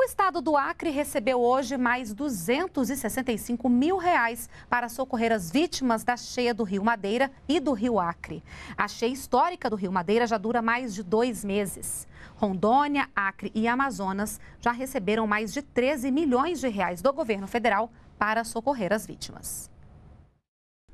O estado do Acre recebeu hoje mais 265 mil reais para socorrer as vítimas da cheia do Rio Madeira e do Rio Acre. A cheia histórica do Rio Madeira já dura mais de dois meses. Rondônia, Acre e Amazonas já receberam mais de 13 milhões de reais do governo federal para socorrer as vítimas.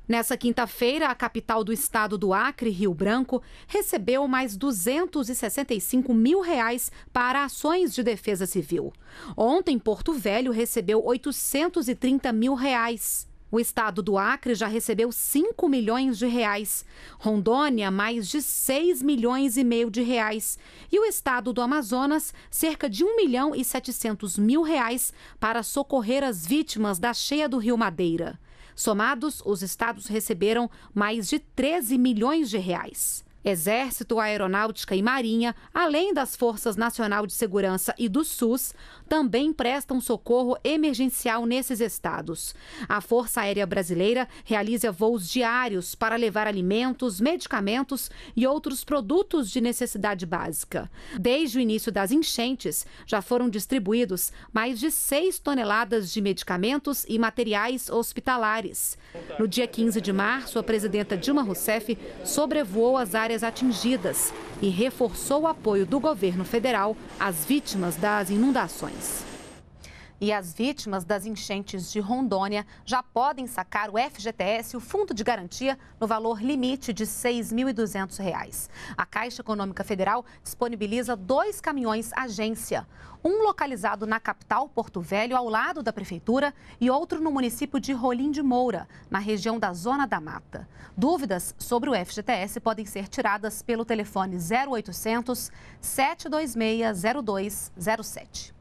Nessa quinta-feira, a capital do estado do Acre, Rio Branco, recebeu mais 265 mil reais para ações de defesa civil. Ontem, Porto Velho recebeu 830 mil reais. O estado do Acre já recebeu 5 milhões de reais, Rondônia mais de 6 milhões e meio de reais e o estado do Amazonas cerca de 1 milhão e 700 mil reais para socorrer as vítimas da cheia do Rio Madeira. Somados, os estados receberam mais de 13 milhões de reais. Exército, Aeronáutica e Marinha, além das Forças Nacional de Segurança e do SUS, também prestam socorro emergencial nesses estados. A Força Aérea Brasileira realiza voos diários para levar alimentos, medicamentos e outros produtos de necessidade básica. Desde o início das enchentes, já foram distribuídos mais de 6 toneladas de medicamentos e materiais hospitalares. No dia 15 de março, a presidenta Dilma Rousseff sobrevoou as áreas áreas atingidas e reforçou o apoio do governo federal às vítimas das inundações. E as vítimas das enchentes de Rondônia já podem sacar o FGTS, o Fundo de Garantia, no valor limite de R$ 6.200. A Caixa Econômica Federal disponibiliza dois caminhões agência, um localizado na capital, Porto Velho, ao lado da prefeitura, e outro no município de Rolim de Moura, na região da Zona da Mata. Dúvidas sobre o FGTS podem ser tiradas pelo telefone 0800 726 0207.